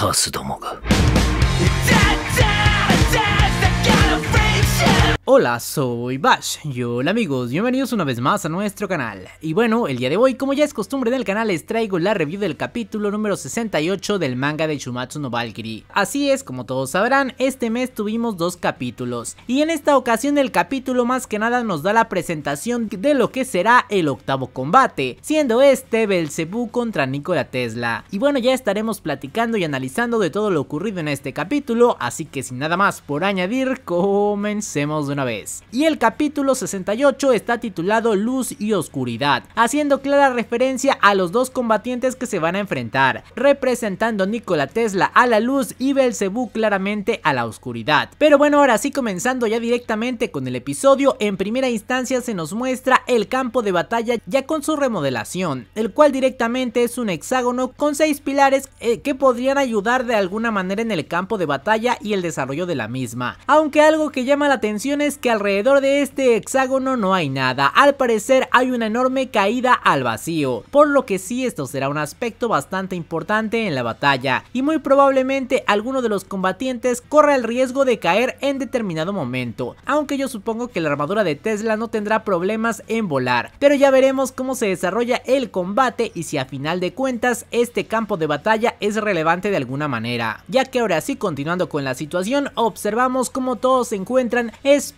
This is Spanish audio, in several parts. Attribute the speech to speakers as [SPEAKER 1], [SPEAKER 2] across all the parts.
[SPEAKER 1] カースどもが。Hola, soy Bash y hola amigos, bienvenidos una vez más a nuestro canal. Y bueno, el día de hoy, como ya es costumbre en el canal, les traigo la review del capítulo número 68 del manga de Shumatsu no Valkyrie. Así es, como todos sabrán, este mes tuvimos dos capítulos. Y en esta ocasión el capítulo más que nada nos da la presentación de lo que será el octavo combate, siendo este Belzebú contra Nikola Tesla. Y bueno, ya estaremos platicando y analizando de todo lo ocurrido en este capítulo, así que sin nada más por añadir, comencemos una vez. Y el capítulo 68 está titulado Luz y Oscuridad, haciendo clara referencia a los dos combatientes que se van a enfrentar, representando Nikola Tesla a la luz y Belzebú claramente a la oscuridad. Pero bueno, ahora sí comenzando ya directamente con el episodio, en primera instancia se nos muestra el campo de batalla ya con su remodelación, el cual directamente es un hexágono con seis pilares eh, que podrían ayudar de alguna manera en el campo de batalla y el desarrollo de la misma. Aunque algo que llama la atención es que alrededor de este hexágono no hay nada, al parecer hay una enorme caída al vacío, por lo que sí esto será un aspecto bastante importante en la batalla y muy probablemente alguno de los combatientes corra el riesgo de caer en determinado momento, aunque yo supongo que la armadura de Tesla no tendrá problemas en volar, pero ya veremos cómo se desarrolla el combate y si a final de cuentas este campo de batalla es relevante de alguna manera, ya que ahora sí continuando con la situación observamos cómo todos se encuentran es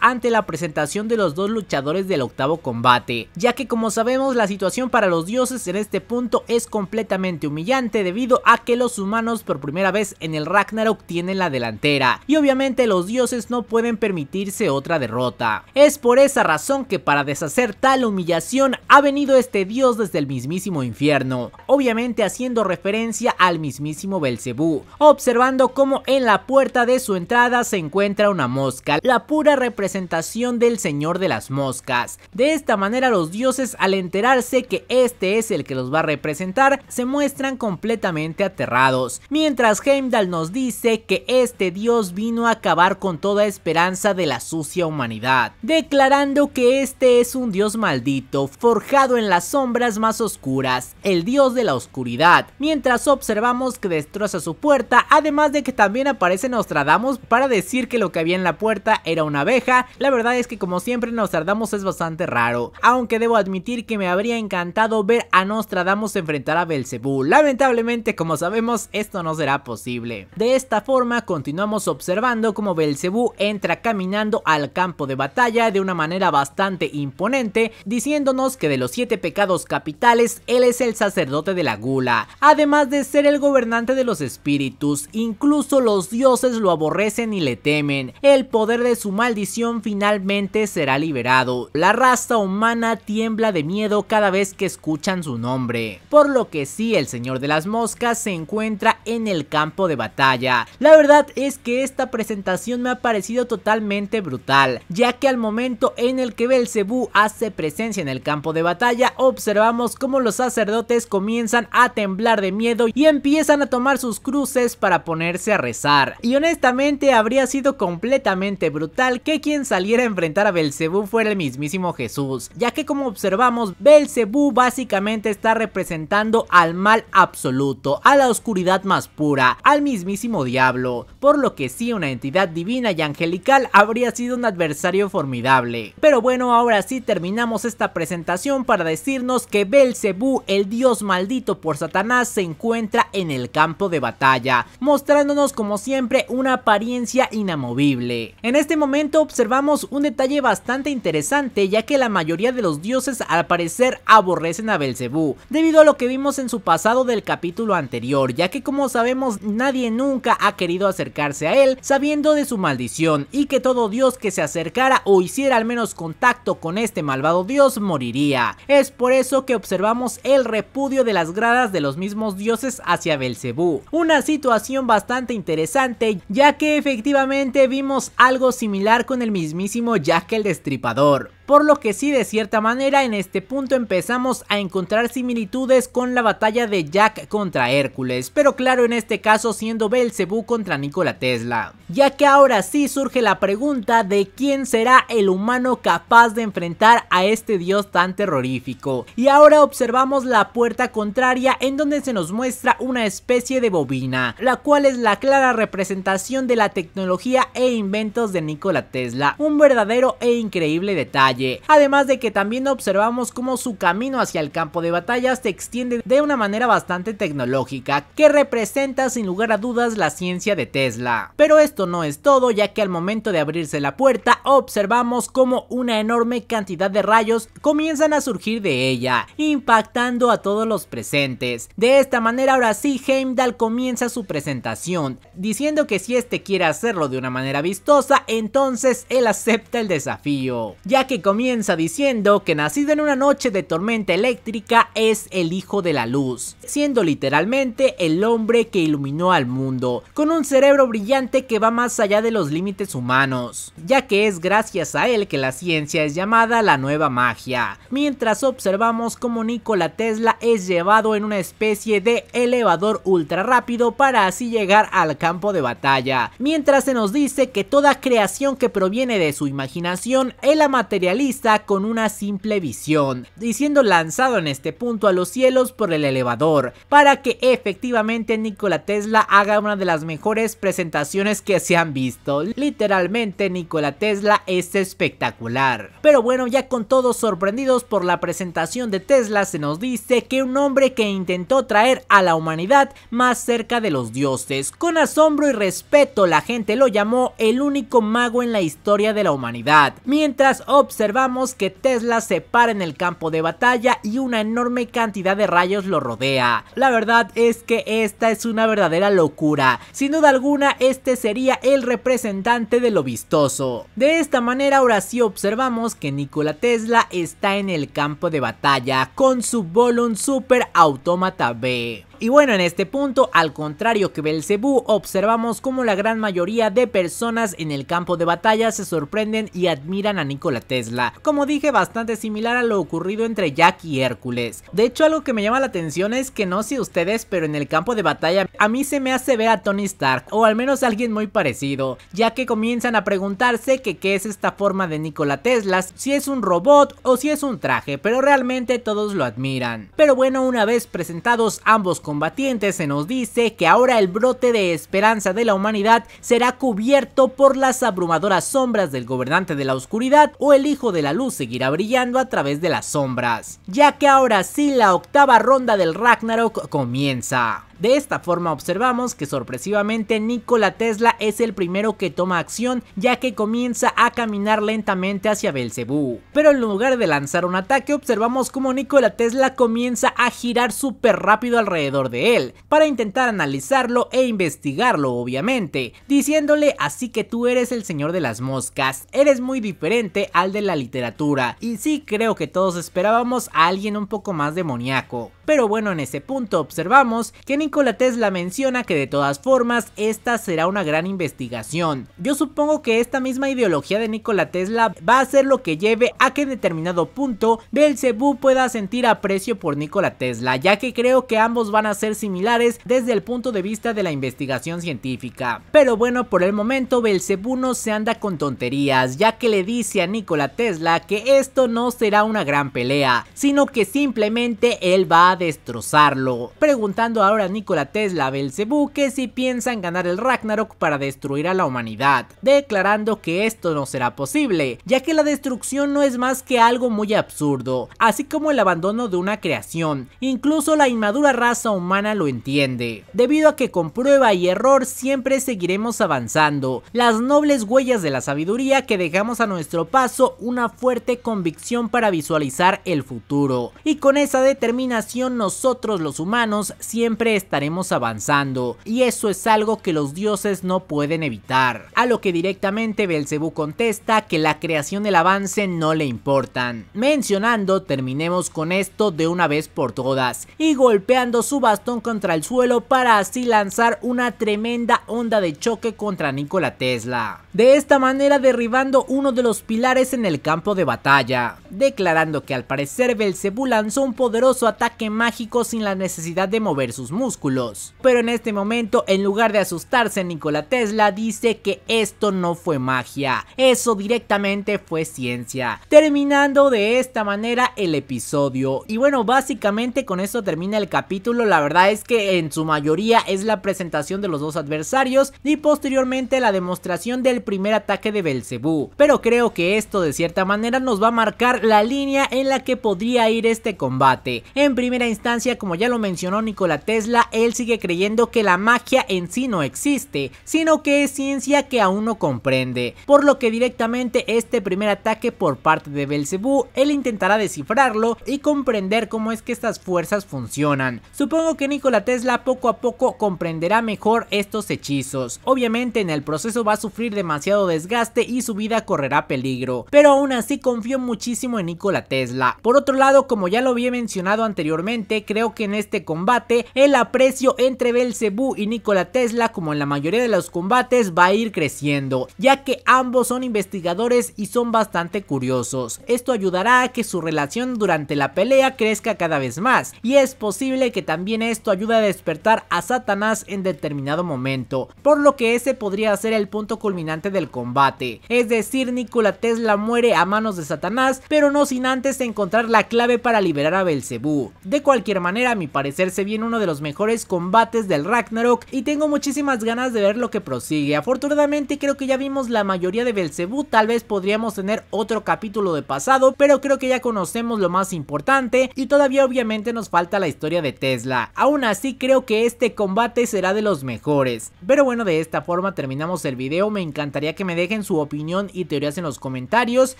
[SPEAKER 1] ante la presentación de los dos luchadores del octavo combate, ya que como sabemos la situación para los dioses en este punto es completamente humillante debido a que los humanos por primera vez en el Ragnarok tienen la delantera, y obviamente los dioses no pueden permitirse otra derrota. Es por esa razón que para deshacer tal humillación ha venido este dios desde el mismísimo infierno, obviamente haciendo referencia al mismísimo Belcebú, observando cómo en la puerta de su entrada se encuentra una mosca, la pura representación del señor de las moscas. De esta manera los dioses al enterarse que este es el que los va a representar, se muestran completamente aterrados. Mientras Heimdall nos dice que este dios vino a acabar con toda esperanza de la sucia humanidad, declarando que este es un dios maldito, forjado en las sombras más oscuras, el dios de la oscuridad. Mientras observamos que destroza su puerta, además de que también aparece Nostradamus para decir que lo que había en la puerta era una abeja, la verdad es que como siempre nos es bastante raro, aunque debo admitir que me habría encantado ver a Nostradamus enfrentar a Belcebú, lamentablemente como sabemos esto no será posible. De esta forma continuamos observando como Belcebú entra caminando al campo de batalla de una manera bastante imponente, diciéndonos que de los siete pecados capitales él es el sacerdote de la gula, además de ser el gobernante de los espíritus, incluso los dioses lo aborrecen y le temen, el poder de su maldición finalmente será liberado. La raza humana tiembla de miedo cada vez que escuchan su nombre. Por lo que sí, el Señor de las Moscas se encuentra en el campo de batalla. La verdad es que esta presentación me ha parecido totalmente brutal, ya que al momento en el que Belcebú hace presencia en el campo de batalla, observamos cómo los sacerdotes comienzan a temblar de miedo y empiezan a tomar sus cruces para ponerse a rezar. Y honestamente habría sido completamente brutal brutal que quien saliera a enfrentar a Belcebú fuera el mismísimo Jesús, ya que como observamos, Belcebú básicamente está representando al mal absoluto, a la oscuridad más pura, al mismísimo diablo, por lo que sí una entidad divina y angelical habría sido un adversario formidable. Pero bueno, ahora sí terminamos esta presentación para decirnos que Belcebú, el dios maldito por Satanás, se encuentra en el campo de batalla, mostrándonos como siempre una apariencia inamovible. En este este momento observamos un detalle bastante interesante ya que la mayoría de los dioses al parecer aborrecen a Belcebú, debido a lo que vimos en su pasado del capítulo anterior, ya que como sabemos nadie nunca ha querido acercarse a él sabiendo de su maldición y que todo dios que se acercara o hiciera al menos contacto con este malvado dios moriría. Es por eso que observamos el repudio de las gradas de los mismos dioses hacia Belcebú, una situación bastante interesante ya que efectivamente vimos algo similar con el mismísimo Jack el Destripador, por lo que sí de cierta manera en este punto empezamos a encontrar similitudes con la batalla de Jack contra Hércules, pero claro en este caso siendo Belcebú contra Nikola Tesla, ya que ahora sí surge la pregunta de quién será el humano capaz de enfrentar a este dios tan terrorífico, y ahora observamos la puerta contraria en donde se nos muestra una especie de bobina, la cual es la clara representación de la tecnología e inventos de Nikola Tesla, un verdadero e increíble detalle, además de que también observamos cómo su camino hacia el campo de batalla se extiende de una manera bastante tecnológica, que representa sin lugar a dudas la ciencia de Tesla. Pero esto no es todo, ya que al momento de abrirse la puerta observamos cómo una enorme cantidad de rayos comienzan a surgir de ella, impactando a todos los presentes. De esta manera ahora sí Heimdall comienza su presentación, diciendo que si este quiere hacerlo de una manera vistosa, entonces él acepta el desafío, ya que comienza diciendo que nacido en una noche de tormenta eléctrica es el hijo de la luz, siendo literalmente el hombre que iluminó al mundo, con un cerebro brillante que va más allá de los límites humanos, ya que es gracias a él que la ciencia es llamada la nueva magia, mientras observamos como Nikola Tesla es llevado en una especie de elevador ultra rápido para así llegar al campo de batalla, mientras se nos dice que toda creación que proviene de su imaginación, el la con una simple visión, y siendo lanzado en este punto a los cielos por el elevador, para que efectivamente Nikola Tesla haga una de las mejores presentaciones que se han visto. Literalmente Nikola Tesla es espectacular. Pero bueno, ya con todos sorprendidos por la presentación de Tesla, se nos dice que un hombre que intentó traer a la humanidad más cerca de los dioses. Con asombro y respeto la gente lo llamó el único mago en la historia de la humanidad, mientras observamos que Tesla se para en el campo de batalla y una enorme cantidad de rayos lo rodea. La verdad es que esta es una verdadera locura, sin duda alguna este sería el representante de lo vistoso. De esta manera ahora sí observamos que Nikola Tesla está en el campo de batalla con su Volun Super Automata B. Y bueno, en este punto, al contrario que Belcebú, observamos cómo la gran mayoría de personas en el campo de batalla se sorprenden y admiran a Nikola Tesla. Como dije, bastante similar a lo ocurrido entre Jack y Hércules. De hecho, algo que me llama la atención es que no sé ustedes, pero en el campo de batalla a mí se me hace ver a Tony Stark, o al menos alguien muy parecido, ya que comienzan a preguntarse qué es esta forma de Nikola Tesla, si es un robot o si es un traje, pero realmente todos lo admiran. Pero bueno, una vez presentados ambos combatientes se nos dice que ahora el brote de esperanza de la humanidad será cubierto por las abrumadoras sombras del gobernante de la oscuridad o el hijo de la luz seguirá brillando a través de las sombras, ya que ahora sí la octava ronda del Ragnarok comienza. De esta forma observamos que sorpresivamente Nikola Tesla es el primero que toma acción ya que comienza a caminar lentamente hacia Belcebú. Pero en lugar de lanzar un ataque observamos como Nikola Tesla comienza a girar súper rápido alrededor de él para intentar analizarlo e investigarlo obviamente, diciéndole así que tú eres el señor de las moscas, eres muy diferente al de la literatura y sí creo que todos esperábamos a alguien un poco más demoníaco pero bueno en ese punto observamos que Nikola Tesla menciona que de todas formas esta será una gran investigación. Yo supongo que esta misma ideología de Nikola Tesla va a ser lo que lleve a que en determinado punto Belzebú pueda sentir aprecio por Nikola Tesla, ya que creo que ambos van a ser similares desde el punto de vista de la investigación científica. Pero bueno, por el momento Belzebú no se anda con tonterías, ya que le dice a Nikola Tesla que esto no será una gran pelea, sino que simplemente él va a destrozarlo. Preguntando ahora a Nikola Tesla a Belcebú que si piensan ganar el Ragnarok para destruir a la humanidad, declarando que esto no será posible, ya que la destrucción no es más que algo muy absurdo, así como el abandono de una creación, incluso la inmadura raza humana lo entiende. Debido a que con prueba y error siempre seguiremos avanzando, las nobles huellas de la sabiduría que dejamos a nuestro paso una fuerte convicción para visualizar el futuro, y con esa determinación nosotros los humanos siempre estaremos avanzando y eso es algo que los dioses no pueden evitar. A lo que directamente Belzebú contesta que la creación del avance no le importan. Mencionando terminemos con esto de una vez por todas y golpeando su bastón contra el suelo para así lanzar una tremenda onda de choque contra Nikola Tesla. De esta manera derribando uno de los pilares en el campo de batalla, declarando que al parecer Belzebú lanzó un poderoso ataque mágico sin la necesidad de mover sus músculos. Pero en este momento, en lugar de asustarse, Nikola Tesla dice que esto no fue magia, eso directamente fue ciencia. Terminando de esta manera el episodio. Y bueno, básicamente con esto termina el capítulo, la verdad es que en su mayoría es la presentación de los dos adversarios y posteriormente la demostración del primer ataque de Belcebú. Pero creo que esto de cierta manera nos va a marcar la línea en la que podría ir este combate. En primera instancia, como ya lo mencionó Nikola Tesla, él sigue creyendo que la magia en sí no existe, sino que es ciencia que aún no comprende, por lo que directamente este primer ataque por parte de Belcebú, él intentará descifrarlo y comprender cómo es que estas fuerzas funcionan. Supongo que Nikola Tesla poco a poco comprenderá mejor estos hechizos. Obviamente en el proceso va a sufrir demasiado desgaste y su vida correrá peligro, pero aún así confío muchísimo en Nikola Tesla. Por otro lado, como ya lo había mencionado anteriormente, creo que en este combate el aprecio entre Belcebú y Nikola Tesla, como en la mayoría de los combates, va a ir creciendo, ya que ambos son investigadores y son bastante curiosos. Esto ayudará a que su relación durante la pelea crezca cada vez más, y es posible que también esto ayude a despertar a Satanás en determinado momento, por lo que ese podría ser el punto culminante del combate. Es decir, Nikola Tesla muere a manos de Satanás, pero no sin antes encontrar la clave para liberar a Belcebú. De cualquier manera, a mi parecer se viene uno de los mejores combates del Ragnarok y tengo muchísimas ganas de ver lo que prosigue. Afortunadamente creo que ya vimos la mayoría de Belcebú, tal vez podríamos tener otro capítulo de pasado, pero creo que ya conocemos lo más importante y todavía obviamente nos falta la historia de Tesla. Aún así creo que este combate será de los mejores. Pero bueno, de esta forma terminamos el video, me encantaría que me dejen su opinión y teorías en los comentarios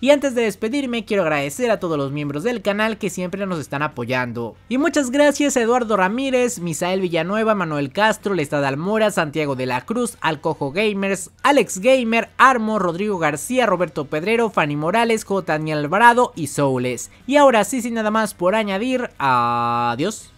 [SPEAKER 1] y antes de despedirme quiero agradecer a todos los miembros del canal que siempre nos están apoyando. Y muchas gracias Eduardo Ramírez, Misael Villanueva, Manuel Castro, Lestad Almora, Santiago de la Cruz, Alcojo Gamers, Alex Gamer, Armo, Rodrigo García, Roberto Pedrero, Fanny Morales, J. Daniel Alvarado y Soules. Y ahora sí, sin nada más por añadir, adiós.